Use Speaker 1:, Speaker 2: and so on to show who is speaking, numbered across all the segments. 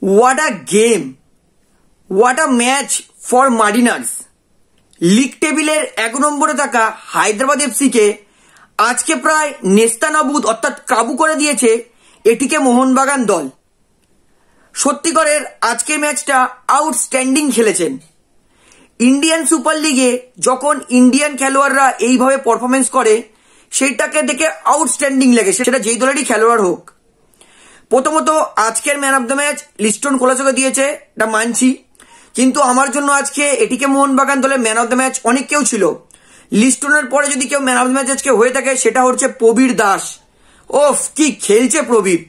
Speaker 1: What a game! What a match for Mariners! League টেবিলের এক নম্বরে থাকা হায়দ্রাবাদ এফসিকে আজকে প্রায় নেস্তানাবুদ অর্থাৎ কাবু করে দিয়েছে এটিকে মোহনবাগান দল সত্যিকারের আজকে ম্যাচটা আউটস্ট্যান্ডিং খেলেছেন ইন্ডিয়ান সুপার লিগে যখন ইন্ডিয়ান খেলোয়াড়রা এইভাবে পারফরমেন্স করে সেইটাকে দেখে আউটস্ট্যান্ডিং লাগে সেটা যেই দলেরই খেলোয়াড় হোক প্রথমত আজকের man of the match Liston কোলাসকে দিয়েছে এটা মানছি কিন্তু আমার জন্য আজকে এটিকে মোহনবাগান দলের ম্যান অব দ্য ম্যাচ অনেক কেউ ছিল লিস্টনের পরে যদি কেউ ম্যান অব দ্য ম্যাচ আজকে হয়ে থাকে সেটা হচ্ছে প্রবীর দাস ওফ কি খেলছে প্রবীর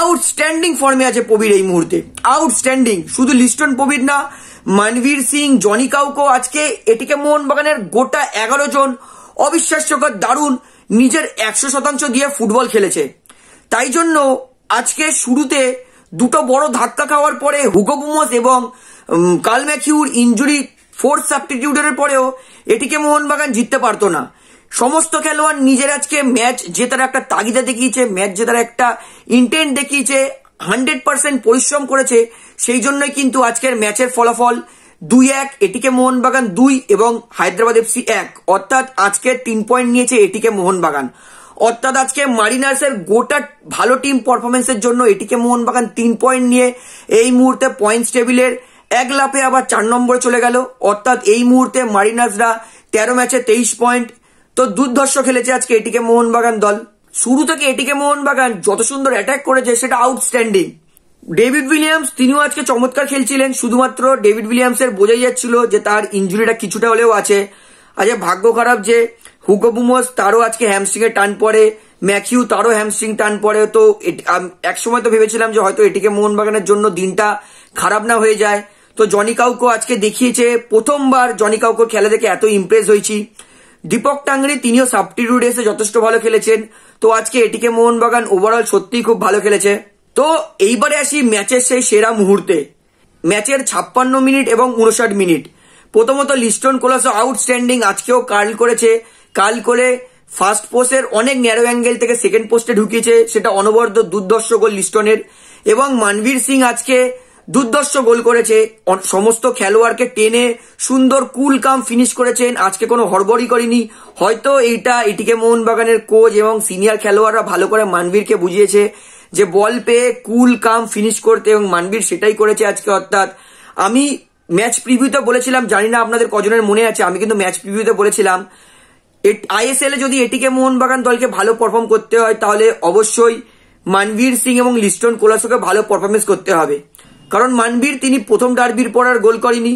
Speaker 1: আউটস্ট্যান্ডিং ফর্মে আছে প্রবীর এই মুহূর্তে আউটস্ট্যান্ডিং শুধু লিস্টন প্রবীর না মানবীর সিং জনি কাউকো আজকে এটিকে মোহনবাগানের গোটা এগারো জন অবিশ্বাস্যকর দারুণ নিজের একশো শতাংশ দিয়ে ফুটবল খেলেছে তাই জন্য আজকে শুরুতে দুটো বড় ধাক্কা খাওয়ার পরে হুগোবুমস এবং কালম্যাকিউর ইঞ্জুরি ফোর্থ সাবস্টিটিউটারের পরেও এটিকে মোহনবাগান জিততে পারত না সমস্ত খেলোয়াড় নিজের আজকে ম্যাচ জেতার একটা তাগিদা দেখিয়েছে ম্যাচ জেতার একটা ইন্টেন্ট দেখিয়েছে হান্ড্রেড পার্সেন্ট পরিশ্রম করেছে সেই জন্যই কিন্তু আজকের ম্যাচের ফলাফল দুই এক এটিকে মোহনবাগান দুই এবং হায়দ্রাবাদ এফসি এক অর্থাৎ আজকে তিন পয়েন্ট নিয়েছে এটিকে মোহনবাগান অর্থাৎ আজকে মারিনার্সের গোটা ভালো টিম পারফরমেন্সের জন্য এটিকে মোহনবাগান তিন পয়েন্ট নিয়ে এই মুহূর্তে পয়েন্টস টেবিলের এক লাফে আবার চার নম্বরে চলে গেল অর্থাৎ এই মুহূর্তে মারিনার্সরা তেরো ম্যাচে তেইশ পয়েন্ট তো দুর্ধর্ষ খেলেছে আজকে এটিকে মোহনবাগান দল শুরু থেকে এটিকে মোহনবাগান যত সুন্দর অ্যাটাক করেছে সেটা আউটস্ট্যান্ডিং ডেভিড উইলিয়ামস তিনিও আজকে চমৎকার খেলছিলেন শুধুমাত্র ডেভিড উইলিয়ামসের বোঝাই যাচ্ছিল যে তার ইঞ্জুরিটা কিছুটা হলেও আছে আজ ভাগ্য খারাপ যে হুকোবুমস তারও আজকে হ্যামস্ট্রিং এর টান পড়ে ম্যাথিউ তারও হ্যামস্ট্রিং টান পড়ে তো একসময় তো ভেবেছিলাম যে হয়তো এটিকে মোহনবাগানের জন্য দিনটা খারাপ না হয়ে যায় তো জনি কাউকো আজকে দেখিয়েছে প্রথমবার জনি কাউকোর খেলা দেখে এত ইমপ্রেস হয়েছি দীপক টাঙ্গরি তিনিও রুড এসে যথেষ্ট ভালো খেলেছেন তো আজকে এটিকে মোহনবাগান ওভারঅল সত্যিই খুব ভালো খেলেছে তো এইবারে আসি ম্যাচের সেই সেরা মুহূর্তে ম্যাচের ছাপ্পান্ন মিনিট এবং উনষাট মিনিট প্রথমত লিস্টন কোলাসো আউটস্ট্যান্ডিং আজকেও কার্ল করেছে কাল করে ফার্স্ট পোস্টের অনেক ন্যারো অ্যাঙ্গেল থেকে সেকেন্ড পোস্টে ঢুকিয়েছে সেটা অনবরত দুর্দর্শ গোল লিস্টনের এবং মানবীর সিং আজকে দুর্দর্শ গোল করেছে সমস্ত খেলোয়াড়কে টেনে সুন্দর কুল কাম ফিনিশ করেছেন আজকে কোনো হড়বড়ি করেনি হয়তো এইটা এটিকে মোহনবাগানের কোচ এবং সিনিয়র খেলোয়াড়রা ভালো করে মানবীরকে বুঝিয়েছে যে বল পেয়ে কুল কাম ফিনিশ করতে এবং মানবীর সেটাই করেছে আজকে অর্থাৎ আমি ম্যাচ প্রিভিউতে বলেছিলাম জানি না আপনাদের কজনের মনে আছে আমি কিন্তু ম্যাচ প্রিভিউতে বলেছিলাম আইএসএল এ যদি এটিকে মোহনবাগান দলকে ভালো পারফর্ম করতে হয় তাহলে অবশ্যই মানবীর সিং এবং লিস্টন কোলাসোকে ভালো পারফরমেন্স করতে হবে কারণ মানবীর তিনি প্রথম ডার্বির পর আর গোল করেনি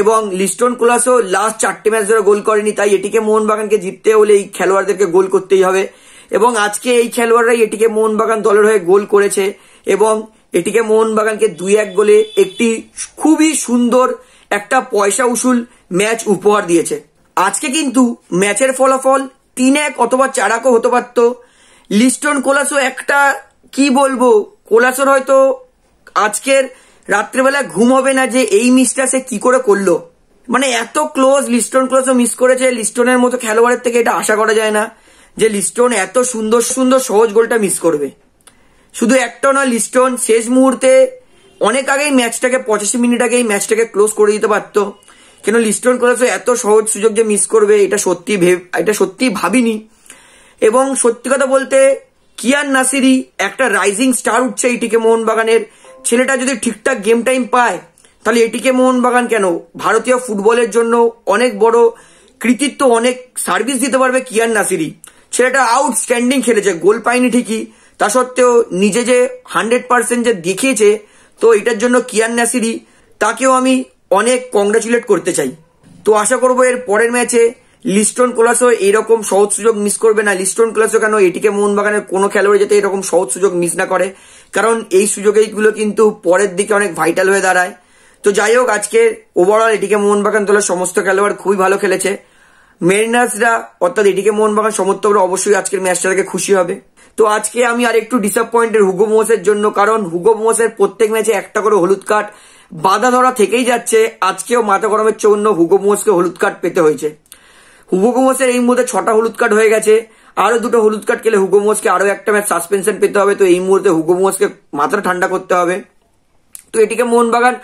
Speaker 1: এবং লিস্টন কোলাসও লাস্ট চারটে ম্যাচ ধরে গোল করেনি তাই এটিকে মোহনবাগানকে জিততে হলে এই খেলোয়াড়দেরকে গোল করতেই হবে এবং আজকে এই খেলোয়াড়রাই এটিকে মোহনবাগান দলের হয়ে গোল করেছে এবং এটিকে মোহনবাগানকে দুই এক গোলে একটি খুবই সুন্দর একটা পয়সা উসুল ম্যাচ উপহার দিয়েছে আজকে কিন্তু ম্যাচের ফলাফল তিন এক অথবা চারাকও হতে পারত লিস্টন কোলাসো একটা কি বলবো কোলাসোর হয়তো আজকের রাত্রেবেলা ঘুম হবে না যে এই মিসটা সে কি করে করলো মানে এত ক্লোজ লিস্টন ক্লোজও মিস করেছে লিস্টনের মতো খেলোয়াড়ের থেকে এটা আশা করা যায় না যে লিস্টন এত সুন্দর সুন্দর সহজ গোলটা মিস করবে শুধু একটা নয় লিস্টন শেষ মুহূর্তে অনেক আগেই ম্যাচটাকে পঁচাশি মিনিট আগেই ম্যাচটাকে ক্লোজ করে দিতে পারতো কেন লিস্টন তো এত সহজ সুযোগ যে মিস করবে এটা সত্যি এটা সত্যি ভাবিনি এবং সত্যি কথা বলতে কিয়ান নাসিরি একটা রাইজিং স্টার উঠছে এই টিকে মোহনবাগানের ছেলেটা যদি ঠিকঠাক গেম টাইম পায় তাহলে এটিকে মোহনবাগান কেন ভারতীয় ফুটবলের জন্য অনেক বড় কৃতিত্ব অনেক সার্ভিস দিতে পারবে কিয়ান নাসিরি ছেলেটা আউটস্ট্যান্ডিং খেলেছে গোল পায়নি ঠিকই তা সত্ত্বেও নিজে যে হান্ড্রেড পার্সেন্ট যে দেখিয়েছে তো এটার জন্য কিয়ান নাসিরি তাকেও আমি অনেক কংগ্রাচুলেট করতে চাই তো আশা করব এর পরের ম্যাচে লিস্টন ক্লাসও এরকম সহজ সুযোগ মিস করবে না লিস্টন ক্লাসও কেন এটিকে মোহনবাগানের কোনো খেলোয়াড় যাতে এরকম সহজ সুযোগ মিস না করে কারণ এই সুযোগগুলো কিন্তু পরের দিকে অনেক ভাইটাল হয়ে দাঁড়ায় তো যাই হোক আজকে ওভারঅল এটিকে মোহনবাগান দলের সমস্ত খেলোয়াড় খুবই ভালো খেলেছে মেরিনার্সরা অর্থাৎ এটিকে মোহনবাগান সমর্থকরা অবশ্যই আজকের ম্যাচটা খুশি হবে তো আজকে আমি আর একটু ডিসঅ্যাপয়েন্টেড হুগো মোহসের জন্য কারণ হুগো মোহসের প্রত্যেক ম্যাচে একটা করে হলুদ কার্ড বাধা ধরা থেকেই যাচ্ছে আজকেও মাথা গরমের জন্য হুগো হলুদ কার্ড পেতে হয়েছে হুগো এই মুহূর্তে ছটা হলুদ কার্ড হয়ে গেছে আরো দুটো হলুদ কার্ড খেলে হুগো মোসকে আরো একটা ম্যাচ সাসপেনশন পেতে হবে তো এই মুহূর্তে হুগো মাথা ঠান্ডা করতে হবে তো এটিকে মোহনবাগান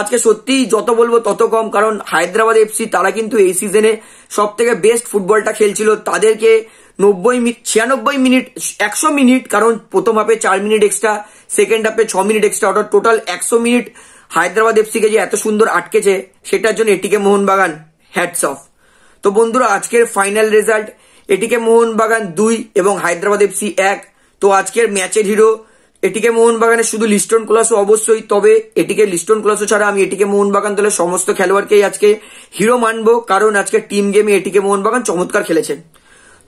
Speaker 1: আজকে সত্যিই যত বলবো তত কম কারণ হায়দ্রাবাদ এফসি তারা কিন্তু এই সিজনে সব থেকে বেস্ট ফুটবলটা খেলছিল তাদেরকে নব্বই ছিয়ানব্বই মিনিট একশো মিনিট কারণ প্রথম হাফে চার মিনিট এক্সট্রা সেকেন্ড হাফে ছ মিনিট এক্সট্রা অর্থাৎ টোটাল একশো মিনিট হায়দ্রাবাদ এফসিকে যে এত সুন্দর আটকেছে সেটার জন্য এটিকে মোহনবাগান হ্যাটস অফ তো বন্ধুরা আজকের ফাইনাল রেজাল্ট এটিকে মোহনবাগান দুই এবং হায়দ্রাবাদ এফসি এক তো আজকের ম্যাচের হিরো এটিকে মোহনবাগানের শুধু লিস্টন ক্লাসও অবশ্যই তবে এটিকে লিস্টন ক্লাসও ছাড়া আমি এটিকে মোহনবাগান দলের সমস্ত খেলোয়াড়কেই আজকে হিরো মানবো কারণ আজকে টিম গেমে এটিকে মোহনবাগান চমৎকার খেলেছেন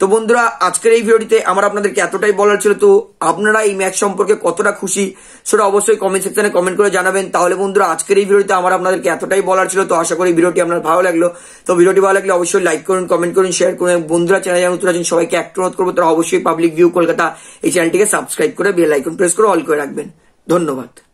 Speaker 1: তো বন্ধুরা আজকের এই ভিডিওটিতে আমার আপনাদেরকে এতটাই বলার ছিল তো আপনারা এই ম্যাচ সম্পর্কে কতটা খুশি সেটা অবশ্যই কমেন্ট সেকশনে কমেন্ট করে জানাবেন তাহলে বন্ধুরা আজকের এই ভিডিওতে আমার আপনাদেরকে এতটাই বলার ছিল তো আশা করি ভিডিওটি আপনার ভালো লাগলো তো ভিডিওটি ভালো লাগলে অবশ্যই লাইক করুন কমেন্ট করুন শেয়ার করুন বন্ধুরা চ্যানেল নতুন আছেন সবাইকে একটু অনুরোধ করবো তারা অবশ্যই পাবলিক ভিউ কলকাতা এই চ্যানেলটিকে সাবস্ক্রাইব করে বেল আইকন প্রেস করে অল করে রাখবেন ধন্যবাদ